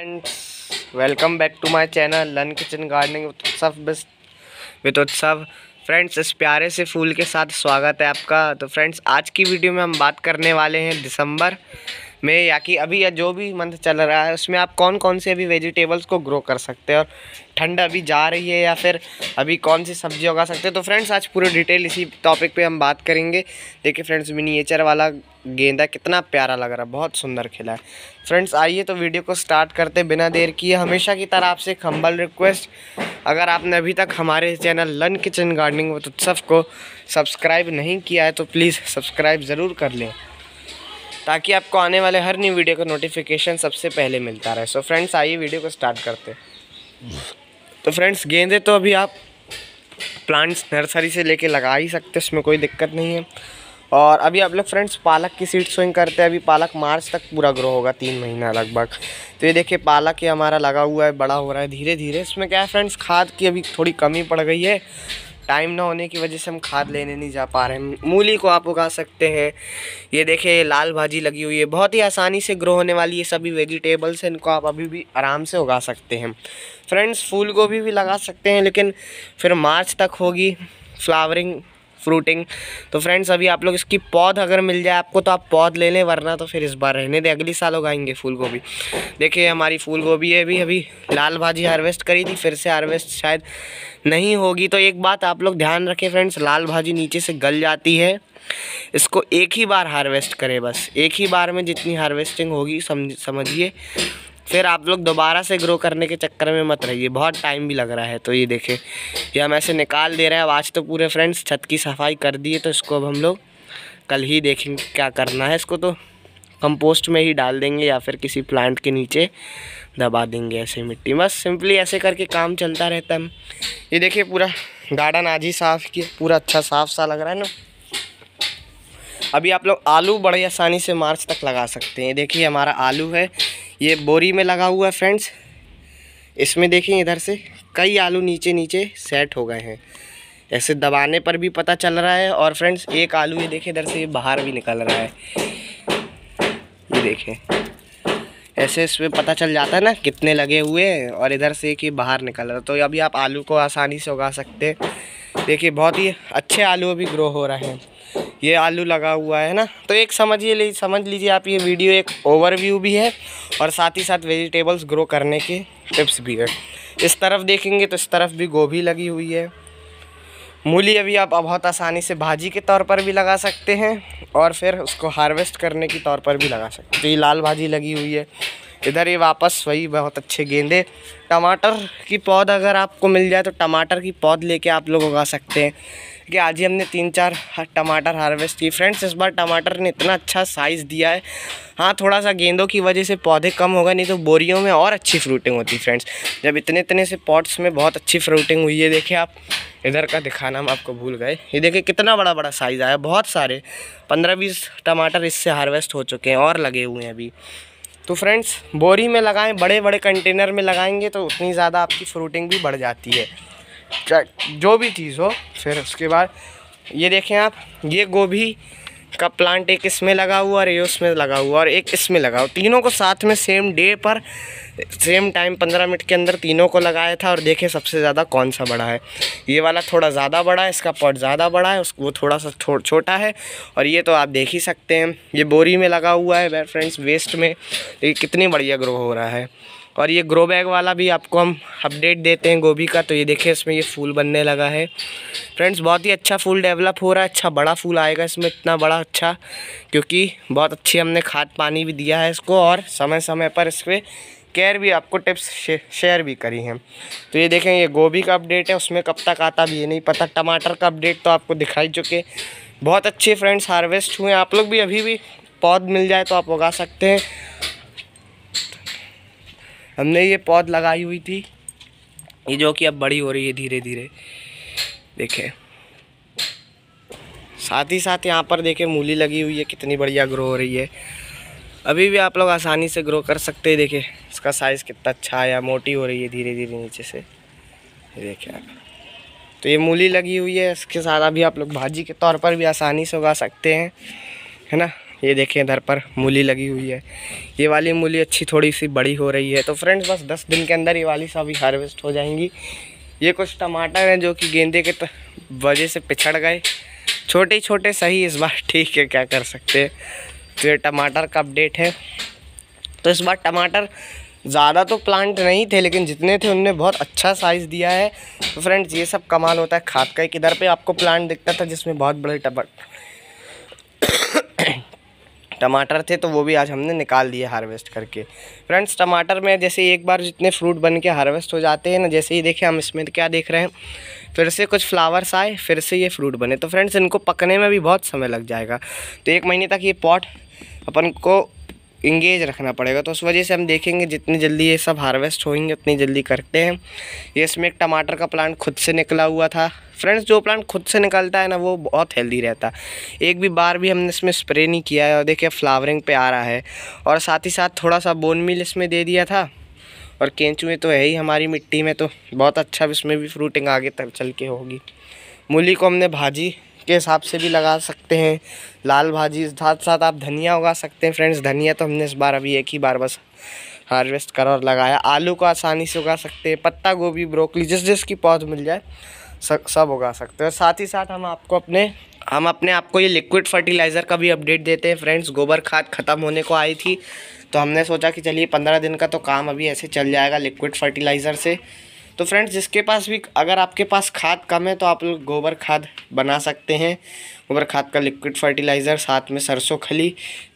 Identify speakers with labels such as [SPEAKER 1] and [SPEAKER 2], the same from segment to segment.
[SPEAKER 1] and welcome back to my channel लन kitchen gardening Utsav with Utsav friends इस प्यारे से फूल के साथ स्वागत है आपका तो फ्रेंड्स आज की वीडियो में हम बात करने वाले हैं दिसंबर में या कि अभी या जो भी मंथ चल रहा है उसमें आप कौन कौन से अभी वेजिटेबल्स को ग्रो कर सकते हैं और ठंड अभी जा रही है या फिर अभी कौन सी सब्जी उगा सकते हैं तो फ्रेंड्स आज पूरे डिटेल इसी टॉपिक पे हम बात करेंगे देखिए फ्रेंड्स मिनीचर वाला गेंदा कितना प्यारा लग रहा है बहुत सुंदर खेला है फ्रेंड्स आइए तो वीडियो को स्टार्ट करते बिना देर किए हमेशा की तरह आपसे एक हम्बल रिक्वेस्ट अगर आपने अभी तक हमारे चैनल लन किचन गार्डनिंग उत्सव को सब्सक्राइब नहीं किया है तो प्लीज़ सब्सक्राइब ज़रूर कर लें ताकि आपको आने वाले हर न्यू वीडियो का नोटिफिकेशन सबसे पहले मिलता रहे सो फ्रेंड्स आइए वीडियो को स्टार्ट करते तो फ्रेंड्स गेंदे तो अभी आप प्लांट्स नर्सरी से लेके लगा ही सकते उसमें कोई दिक्कत नहीं है और अभी आप लोग फ्रेंड्स पालक की सीड स्विंग करते हैं अभी पालक मार्च तक पूरा ग्रो होगा तीन महीना लगभग तो ये देखिए पालक ये हमारा लगा हुआ है बड़ा हो रहा है धीरे धीरे इसमें क्या है फ्रेंड्स खाद की अभी थोड़ी कमी पड़ गई है टाइम ना होने की वजह से हम खाद लेने नहीं जा पा रहे हैं मूली को आप उगा सकते हैं ये देखिए लाल भाजी लगी हुई है बहुत ही आसानी से ग्रो होने वाली ये सभी वेजिटेबल्स हैं इनको आप अभी भी आराम से उगा सकते हैं फ्रेंड्स फूल गोभी भी लगा सकते हैं लेकिन फिर मार्च तक होगी फ्लावरिंग फ्रूटिंग तो फ्रेंड्स अभी आप लोग इसकी पौध अगर मिल जाए आपको तो आप पौध ले लें वरना तो फिर इस बार रहने दें अगली साल उगाएंगे फूल गोभी देखिए हमारी फूल गोभी है अभी अभी लाल भाजी हार्वेस्ट करी थी फिर से हार्वेस्ट शायद नहीं होगी तो एक बात आप लोग ध्यान रखें फ्रेंड्स लाल भाजी नीचे से गल जाती है इसको एक ही बार हार्वेस्ट करें बस एक ही बार में जितनी हार्वेस्टिंग होगी समझिए फिर आप लोग दोबारा से ग्रो करने के चक्कर में मत रहिए बहुत टाइम भी लग रहा है तो ये देखें ये हम ऐसे निकाल दे रहे हैं अब आज तो पूरे फ्रेंड्स छत की सफाई कर दिए तो इसको अब हम लोग कल ही देखेंगे क्या करना है इसको तो कंपोस्ट में ही डाल देंगे या फिर किसी प्लांट के नीचे दबा देंगे ऐसे मिट्टी बस सिंपली ऐसे करके काम चलता रहता है ये देखिए पूरा गार्डन आज ही साफ़ किया पूरा अच्छा साफ सा लग रहा है ना अभी आप लोग आलू बड़े आसानी से मार्च तक लगा सकते हैं देखिए हमारा आलू है ये बोरी में लगा हुआ है फ्रेंड्स इसमें देखें इधर से कई आलू नीचे नीचे सेट हो गए हैं ऐसे दबाने पर भी पता चल रहा है और फ्रेंड्स एक आलू ये देखें इधर से ये बाहर भी निकल रहा है ये देखें ऐसे इसमें पता चल जाता है ना कितने लगे हुए हैं और इधर से कि बाहर निकल रहा है तो अभी आप आलू को आसानी से उगा सकते हैं देखिए बहुत ही अच्छे आलू अभी ग्रो हो रहे हैं ये आलू लगा हुआ है ना तो एक समझिए समझ लीजिए आप ये वीडियो एक ओवरव्यू भी है और साथ ही साथ वेजिटेबल्स ग्रो करने के टिप्स भी है इस तरफ देखेंगे तो इस तरफ भी गोभी लगी हुई है मूली अभी आप बहुत आसानी से भाजी के तौर पर भी लगा सकते हैं और फिर उसको हार्वेस्ट करने के तौर पर भी लगा सकते हैं तो ये लाल भाजी लगी हुई है इधर ये वापस वही बहुत अच्छे गेंदे टमाटर की पौध अगर आपको मिल जाए तो टमाटर की पौध लेके आप लोग उगा सकते हैं कि आज ही हमने तीन चार टमाटर हार्वेस्ट की फ्रेंड्स इस बार टमाटर ने इतना अच्छा साइज़ दिया है हाँ थोड़ा सा गेंदों की वजह से पौधे कम होगा नहीं तो बोरियों में और अच्छी फ्रूटिंग होती फ्रेंड्स जब इतने इतने से पॉट्स में बहुत अच्छी फ्रूटिंग हुई है देखिए आप इधर का दिखाना हम आपको भूल गए ये देखिए कितना बड़ा बड़ा साइज़ आया बहुत सारे पंद्रह बीस टमाटर इससे हार्वेस्ट हो चुके हैं और लगे हुए हैं अभी तो फ्रेंड्स बोरी में लगाएं बड़े बड़े कंटेनर में लगाएंगे तो उतनी ज़्यादा आपकी फ्रूटिंग भी बढ़ जाती है जो भी चीज़ हो फिर उसके बाद ये देखें आप ये गोभी का प्लांट एक इसमें लगा हुआ और ये उसमें लगा हुआ और एक इसमें लगा हुआ तीनों को साथ में सेम डे पर सेम टाइम पंद्रह मिनट के अंदर तीनों को लगाया था और देखें सबसे ज़्यादा कौन सा बड़ा है ये वाला थोड़ा ज़्यादा बड़ा है इसका पॉट ज़्यादा बड़ा है वो थोड़ा सा थो, छोटा है और ये तो आप देख ही सकते हैं ये बोरी में लगा हुआ है फ्रेंड्स वेस्ट में ये कितनी बढ़िया ग्रो हो रहा है और ये ग्रो बैग वाला भी आपको हम अपडेट देते हैं गोभी का तो ये देखिए इसमें ये फूल बनने लगा है फ्रेंड्स बहुत ही अच्छा फूल डेवलप हो रहा है अच्छा बड़ा फूल आएगा इसमें इतना बड़ा अच्छा क्योंकि बहुत अच्छी हमने खाद पानी भी दिया है इसको और समय समय पर इस पर केयर भी आपको टिप्स शेयर भी करी हैं तो ये देखें ये गोभी का अपडेट है उसमें कब तक आता भी ये नहीं पता टमाटर का अपडेट तो आपको दिखाई चुके बहुत अच्छे फ्रेंड्स हार्वेस्ट हुए आप लोग भी अभी भी पौध मिल जाए तो आप उगा सकते हैं हमने ये पौध लगाई हुई थी ये जो कि अब बड़ी हो रही है धीरे धीरे देखें साथ ही साथ यहाँ पर देखें मूली लगी हुई है कितनी बढ़िया ग्रो हो रही है अभी भी आप लोग आसानी से ग्रो कर सकते हैं देखिए इसका साइज़ कितना अच्छा या मोटी हो रही है धीरे धीरे नीचे से देखिए आप तो ये मूली लगी हुई है इसके साथ अभी आप लोग भाजी के तौर पर भी आसानी से उगा सकते हैं है ना ये देखें इधर पर मूली लगी हुई है ये वाली मूली अच्छी थोड़ी सी बड़ी हो रही है तो फ्रेंड्स बस दस दिन के अंदर ये वाली सभी हार्वेस्ट हो जाएंगी ये कुछ टमाटर हैं जो कि गेंदे के वजह से पिछड़ गए छोटे छोटे सही इस बार ठीक है क्या कर सकते हैं फिर टमाटर का अपडेट है तो इस बार टमाटर ज़्यादा तो प्लांट नहीं थे लेकिन जितने थे उनने बहुत अच्छा साइज़ दिया है तो फ्रेंड्स ये सब कमाल होता है खाद का एक इधर पे आपको प्लांट दिखता था जिसमें बहुत बड़े टमा टमाटर थे तो वो भी आज हमने निकाल दिए हार्वेस्ट करके फ्रेंड्स टमाटर में जैसे एक बार जितने फ्रूट बन के हार्वेस्ट हो जाते हैं ना जैसे ही देखें हम इसमें क्या देख रहे हैं फिर से कुछ फ्लावर्स आए फिर से ये फ्रूट बने तो फ्रेंड्स इनको पकने में भी बहुत समय लग जाएगा तो एक महीने तक ये पॉट अपन को इंगेज रखना पड़ेगा तो उस वजह से हम देखेंगे जितनी जल्दी ये सब हार्वेस्ट होंगे उतनी जल्दी करते हैं ये इसमें एक टमाटर का प्लांट खुद से निकला हुआ था फ्रेंड्स जो प्लांट खुद से निकलता है ना वो बहुत हेल्दी रहता है एक भी बार भी हमने इसमें स्प्रे नहीं किया है और देखिए फ्लावरिंग पे आ रहा है और साथ ही साथ थोड़ा सा बोन मिल इसमें दे दिया था और केंचुए तो है ही हमारी मिट्टी में तो बहुत अच्छा इसमें भी फ्रूटिंग आगे तक चल के होगी मूली को हमने भाजी के हिसाब से भी लगा सकते हैं लाल भाजी साथ साथ आप धनिया उगा सकते हैं फ्रेंड्स धनिया तो हमने इस बार अभी एक ही बार बस हार्वेस्ट करा और लगाया आलू को आसानी से उगा सकते हैं पत्ता गोभी ब्रोकली जिस जिसकी पौध मिल जाए सब सब उगा सकते हैं साथ ही साथ हम आपको अपने हम अपने आपको ये लिक्विड फर्टिलाइज़र का भी अपडेट देते हैं फ्रेंड्स गोबर खाद ख़त्म होने को आई थी तो हमने सोचा कि चलिए पंद्रह दिन का तो काम अभी ऐसे चल जाएगा लिक्विड फर्टिलाइज़र से तो फ्रेंड्स जिसके पास भी अगर आपके पास खाद कम है तो आप लोग गोबर खाद बना सकते हैं गोबर खाद का लिक्विड फर्टिलाइज़र साथ में सरसों खली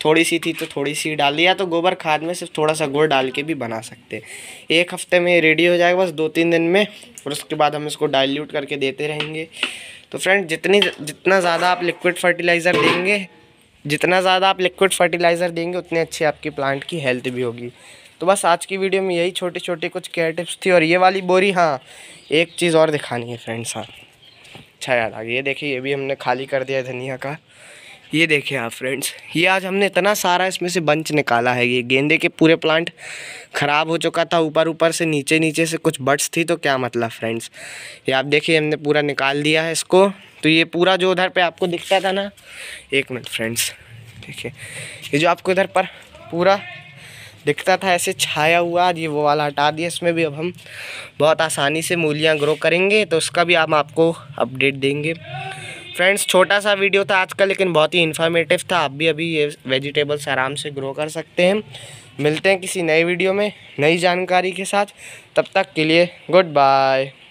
[SPEAKER 1] थोड़ी सी थी तो थोड़ी सी डाली या तो गोबर खाद में सिर्फ थोड़ा सा गुड़ डाल के भी बना सकते हैं एक हफ्ते में रेडी हो जाएगा बस दो तीन दिन में और उसके बाद हम इसको डाइल्यूट करके देते रहेंगे तो फ्रेंड जितनी जितना ज़्यादा आप लिक्विड फर्टिलाइज़र देंगे जितना ज़्यादा आप लिक्विड फर्टिलाइज़र देंगे उतने अच्छे आपकी प्लांट की हेल्थ भी होगी तो बस आज की वीडियो में यही छोटे छोटे कुछ केयर टिप्स थी और ये वाली बोरी हाँ एक चीज़ और दिखानी है फ्रेंड्स हाँ अच्छा याद आ गया ये देखिए ये भी हमने खाली कर दिया धनिया का ये देखिए आप फ्रेंड्स ये आज हमने इतना सारा इसमें से बंच निकाला है ये गेंदे के पूरे प्लांट ख़राब हो चुका था ऊपर ऊपर से नीचे नीचे से कुछ बट्स थी तो क्या मतलब फ्रेंड्स ये आप देखिए हमने पूरा निकाल दिया है इसको तो ये पूरा जो उधर पे आपको दिखता था ना एक मिनट फ्रेंड्स देखिए ये जो आपको इधर पर पूरा दिखता था ऐसे छाया हुआ ये वो वाला हटा दिया इसमें भी अब हम बहुत आसानी से मूलियाँ ग्रो करेंगे तो उसका भी हम आपको अपडेट देंगे फ्रेंड्स छोटा सा वीडियो था आज का लेकिन बहुत ही इन्फॉर्मेटिव था आप भी अभी ये वेजिटेबल्स आराम से ग्रो कर सकते हैं मिलते हैं किसी नए वीडियो में नई जानकारी के साथ तब तक के लिए गुड बाय